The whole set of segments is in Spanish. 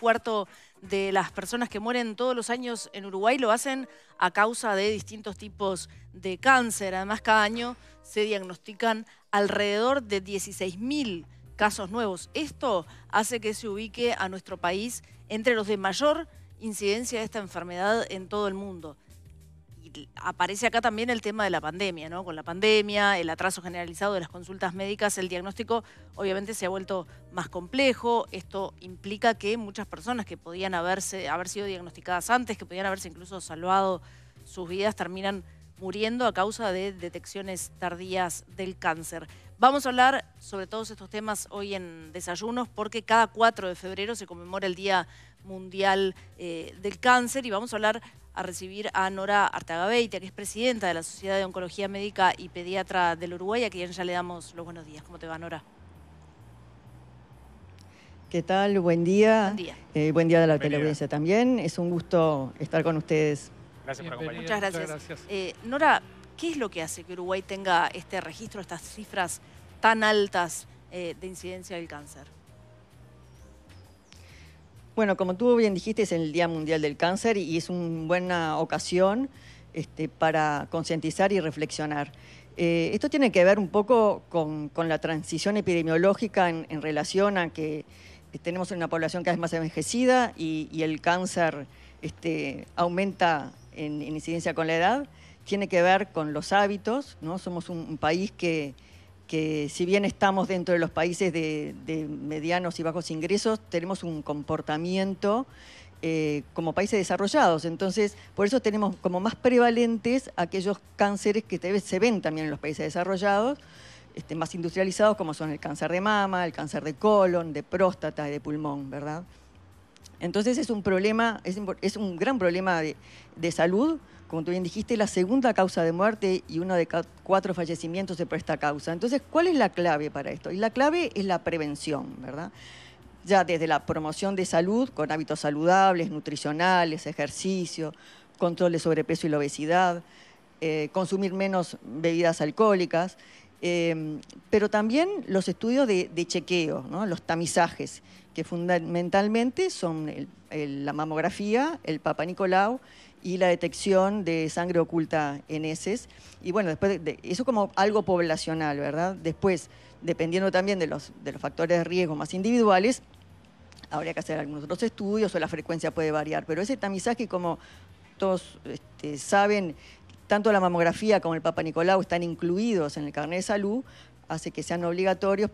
cuarto de las personas que mueren todos los años en Uruguay lo hacen a causa de distintos tipos de cáncer. Además, cada año se diagnostican alrededor de 16.000 casos nuevos. Esto hace que se ubique a nuestro país entre los de mayor incidencia de esta enfermedad en todo el mundo aparece acá también el tema de la pandemia, ¿no? Con la pandemia, el atraso generalizado de las consultas médicas, el diagnóstico obviamente se ha vuelto más complejo. Esto implica que muchas personas que podían haberse, haber sido diagnosticadas antes, que podían haberse incluso salvado sus vidas, terminan muriendo a causa de detecciones tardías del cáncer. Vamos a hablar sobre todos estos temas hoy en Desayunos porque cada 4 de febrero se conmemora el Día Mundial eh, del Cáncer y vamos a hablar a recibir a Nora Artagabeitia, que es presidenta de la Sociedad de Oncología Médica y Pediatra del Uruguay, a quien ya le damos los buenos días. ¿Cómo te va, Nora? ¿Qué tal? Buen día. Buen día. Eh, buen día de la también. Es un gusto estar con ustedes. Gracias por acompañarnos. Muchas gracias. Eh, Nora, ¿qué es lo que hace que Uruguay tenga este registro, estas cifras tan altas eh, de incidencia del cáncer? Bueno, como tú bien dijiste, es el Día Mundial del Cáncer y es una buena ocasión este, para concientizar y reflexionar. Eh, esto tiene que ver un poco con, la transición epidemiológica en, relación a que eh, tenemos una población cada vez más envejecida y, el cáncer este, aumenta en, incidencia con la edad. Tiene que ver con los hábitos, ¿no? Somos un país que que si bien estamos dentro de los países de, medianos y bajos ingresos, tenemos un comportamiento eh, como países desarrollados. Entonces, por eso tenemos como más prevalentes aquellos cánceres que se ven también en los países desarrollados, este, más industrializados, como son el cáncer de mama, el cáncer de colon, de próstata y de pulmón, ¿verdad? Entonces es un problema, es, un gran problema de salud como tú bien dijiste, la segunda causa de muerte y uno de cuatro fallecimientos es por esta causa. Entonces, ¿cuál es la clave para esto? Y la clave es la prevención, ¿verdad? Ya desde la promoción de salud con hábitos saludables, nutricionales, ejercicio, control de sobrepeso y la obesidad, eh, consumir menos bebidas alcohólicas, eh, pero también los estudios de, chequeo, los tamizajes, que fundamentalmente son la mamografía, el Papa Nicolau y la detección de sangre oculta en heces. Y bueno, después eso como algo poblacional, ¿verdad? Después, dependiendo también de los, de los factores de riesgo más individuales, habría que hacer algunos otros estudios o la frecuencia puede variar. Pero ese tamizaje, como todos este, saben, tanto la mamografía como el Papa Nicolau están incluidos en el carnet de salud, hace que sean obligatorios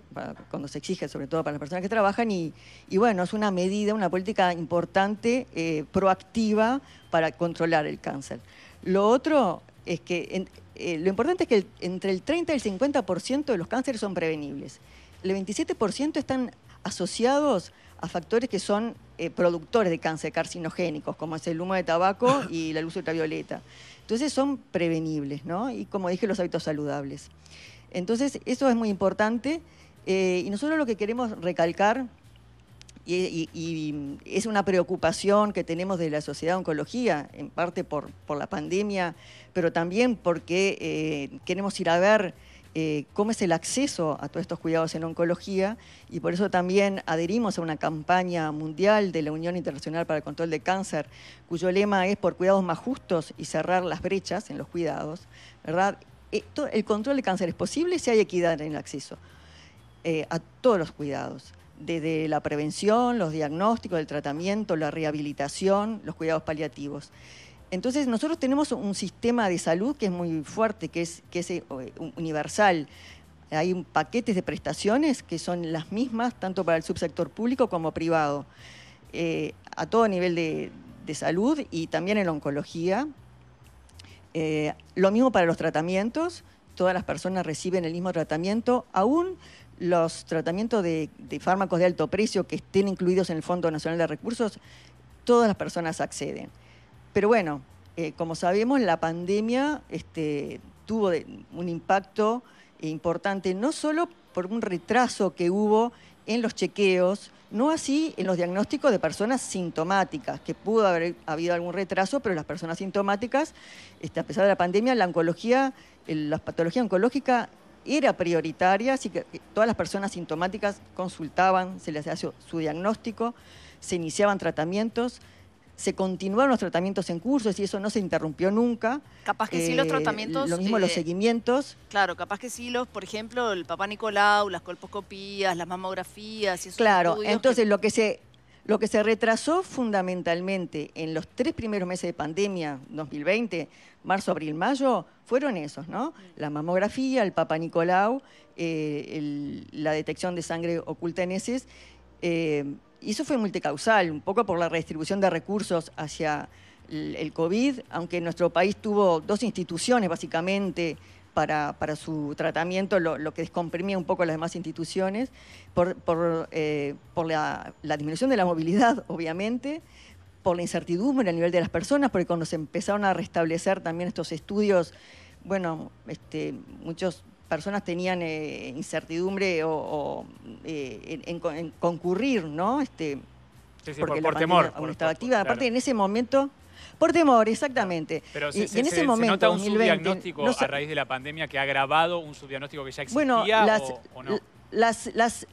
cuando se exige, sobre todo para las personas que trabajan, y, bueno, es una medida, una política importante, eh, proactiva para controlar el cáncer. Lo otro es que eh, lo importante es que entre el 30 y el 50% de los cánceres son prevenibles. El 27% están asociados a factores que son eh, productores de cáncer carcinogénicos, como es el humo de tabaco y la luz ultravioleta. Entonces son prevenibles, ¿no? Y como dije, los hábitos saludables. Entonces, eso es muy importante. Eh, y nosotros lo que queremos recalcar, y, es una preocupación que tenemos de la sociedad de oncología, en parte por, la pandemia, pero también porque eh, queremos ir a ver eh, cómo es el acceso a todos estos cuidados en oncología y por eso también adherimos a una campaña mundial de la Unión Internacional para el Control de Cáncer, cuyo lema es por cuidados más justos y cerrar las brechas en los cuidados, ¿verdad? el control de cáncer es posible si hay equidad en el acceso eh, a todos los cuidados, desde la prevención, los diagnósticos, el tratamiento, la rehabilitación, los cuidados paliativos. Entonces nosotros tenemos un sistema de salud que es muy fuerte, que es, eh, universal. Hay paquetes de prestaciones que son las mismas tanto para el subsector público como privado, eh, a todo nivel de, de salud y también en la oncología, eh, lo mismo para los tratamientos, todas las personas reciben el mismo tratamiento, aún los tratamientos de, fármacos de alto precio que estén incluidos en el Fondo Nacional de Recursos, todas las personas acceden. Pero bueno, eh, como sabemos, la pandemia este, tuvo un impacto importante, no solo por un retraso que hubo en los chequeos, no así en los diagnósticos de personas sintomáticas, que pudo haber habido algún retraso, pero las personas sintomáticas, este, a pesar de la pandemia, la oncología, la patología oncológica era prioritaria, así que eh, todas las personas sintomáticas consultaban, se les hacía su diagnóstico, se iniciaban tratamientos se continuaron los tratamientos en curso, y eso no se interrumpió nunca. Capaz que sí los eh, tratamientos... Lo mismo los eh, seguimientos. Claro, capaz que sí los, por ejemplo, el papá Nicolau, las colposcopías, las mamografías y esos Claro, entonces lo que se... Lo que se retrasó fundamentalmente en los tres primeros meses de pandemia, 2020, marzo, abril, mayo, fueron esos, ¿no? Mm. La mamografía, el Papa Nicolau, eh, la detección de sangre oculta en heces y eso fue multicausal, un poco por la redistribución de recursos hacia el COVID, aunque nuestro país tuvo dos instituciones básicamente para, su tratamiento, lo, que descomprimía un poco las demás instituciones, por, eh, la, disminución de la movilidad, obviamente, por la incertidumbre a nivel de las personas, porque cuando se empezaron a restablecer también estos estudios, bueno, este, muchos personas tenían eh, incertidumbre o, eh, en, concurrir, ¿no? Este, sí, porque por, temor. por, estaba activa. Aparte, en ese momento, por temor, exactamente. Pero se, en ese nota un subdiagnóstico a raíz de la pandemia que ha agravado un subdiagnóstico que ya existía bueno, o, no? Las, las,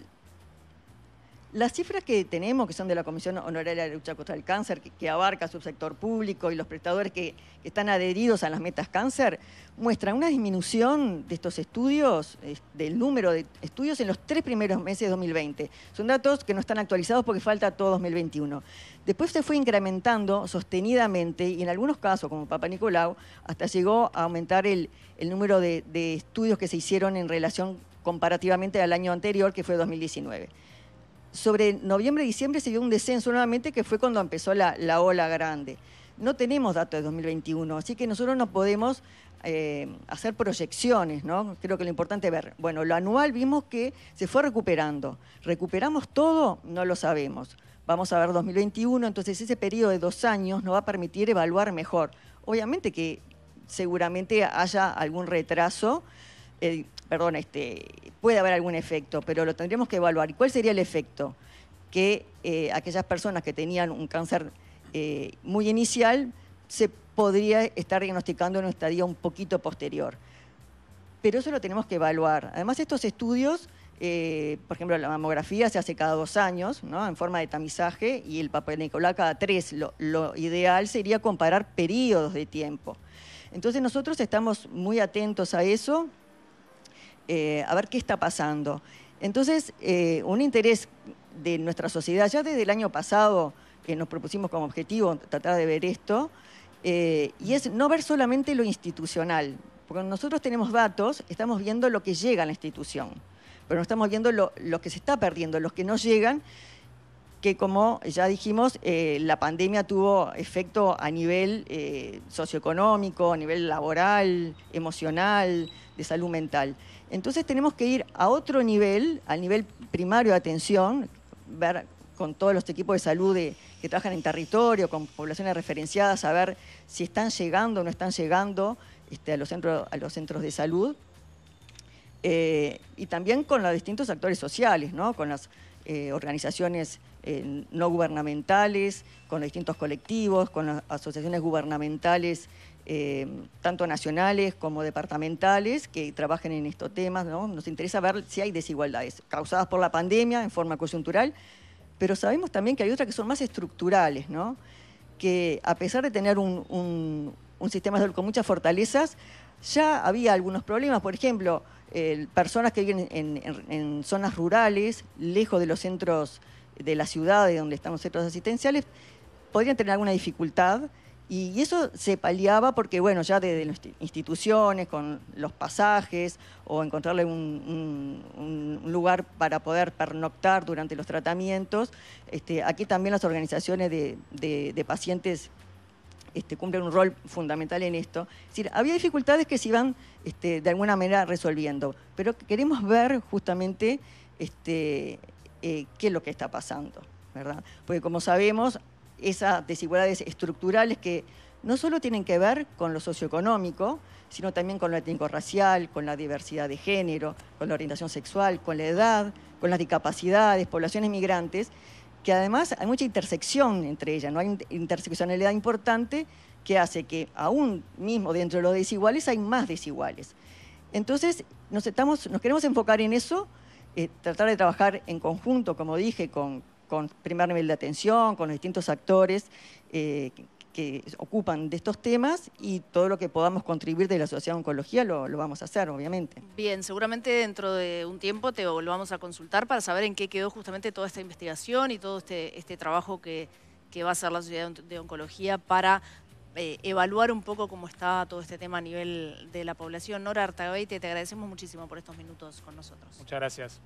las cifras que tenemos, que son de la Comisión Honoraria de Lucha contra el Cáncer, que, abarca abarca subsector público y los prestadores que, están adheridos a las metas cáncer, muestran una disminución de estos estudios, del número de estudios en los tres primeros meses de 2020. Son datos que no están actualizados porque falta todo 2021. Después se fue incrementando sostenidamente y en algunos casos, como Papa Nicolau, hasta llegó a aumentar el, número de estudios que se hicieron en relación comparativamente al año anterior, que fue 2019 sobre noviembre y diciembre se dio un descenso nuevamente, que fue cuando empezó la, ola grande. No tenemos datos de 2021, así que nosotros no podemos eh, hacer proyecciones, ¿no? Creo que lo importante es ver. Bueno, lo anual vimos que se fue recuperando. ¿Recuperamos todo? No lo sabemos. Vamos a ver 2021, entonces ese periodo de dos años nos va a permitir evaluar mejor. Obviamente que seguramente haya algún retraso, eh, perdón, este, puede haber algún efecto, pero lo tendríamos que evaluar. cuál sería el efecto? Que eh, aquellas personas que tenían un cáncer eh, muy inicial se podría estar diagnosticando en un estadio un poquito posterior. Pero eso lo tenemos que evaluar. Además, estos estudios, por ejemplo, la mamografía se hace cada dos años, ¿no? en forma de tamizaje, y el papel de Nicolás cada tres. Lo, lo ideal sería comparar periodos de tiempo. Entonces, nosotros estamos muy atentos a eso, eh, a ver qué está pasando. Entonces, eh, un interés de nuestra sociedad, ya desde el año pasado que nos propusimos como objetivo tratar de ver esto, eh, y es no ver solamente lo institucional, porque nosotros tenemos datos, estamos viendo lo que llega a la institución, pero no estamos viendo lo, que se está perdiendo, los que no llegan, que como ya dijimos, la pandemia tuvo efecto a nivel socioeconómico, a nivel laboral, emocional, de salud mental. Entonces tenemos que ir a otro nivel, al nivel primario de atención, ver con todos los equipos de salud que trabajan en territorio, con poblaciones referenciadas, a ver si están llegando o no están llegando este, a, los centros, de salud. Eh, y también con los distintos actores sociales, con las eh, organizaciones eh, no gubernamentales, con los distintos colectivos, con las asociaciones gubernamentales eh, tanto nacionales como departamentales, que trabajen en estos temas. Nos interesa ver si hay desigualdades causadas por la pandemia en forma coyuntural, pero sabemos también que hay otras que son más estructurales, que a pesar de tener un, sistema de salud con muchas fortalezas, ya había algunos problemas. Por ejemplo, personas que viven en, zonas rurales, lejos de los centros de las ciudades donde están los centros asistenciales, podrían tener alguna dificultad y eso se paliaba porque, bueno, ya desde las instituciones, con los pasajes o encontrarle un, lugar para poder pernoctar durante los tratamientos, este, aquí también las organizaciones de, pacientes este, cumplen un rol fundamental en esto. Es decir, había dificultades que se iban este, de alguna manera resolviendo, pero queremos ver justamente eh, qué es lo que está pasando. ¿verdad? Porque como sabemos, esas desigualdades estructurales que no solo tienen que ver con lo socioeconómico, sino también con lo étnico-racial, con la diversidad de género, con la orientación sexual, con la edad, con las discapacidades, poblaciones migrantes, que además hay mucha intersección entre ellas, ¿no? hay interseccionalidad importante que hace que aún mismo dentro de los desiguales hay más desiguales. Entonces, nos, estamos, nos queremos enfocar en eso, eh, tratar de trabajar en conjunto, como dije, con, con primer nivel de atención, con los distintos actores eh, que ocupan de estos temas y todo lo que podamos contribuir de la sociedad de oncología lo, vamos a hacer, obviamente. Bien, seguramente dentro de un tiempo te volvamos a consultar para saber en qué quedó justamente toda esta investigación y todo este, este trabajo que, que va a hacer la sociedad de oncología para eh, evaluar un poco cómo está todo este tema a nivel de la población. Nora Artagaite, te agradecemos muchísimo por estos minutos con nosotros. Muchas gracias.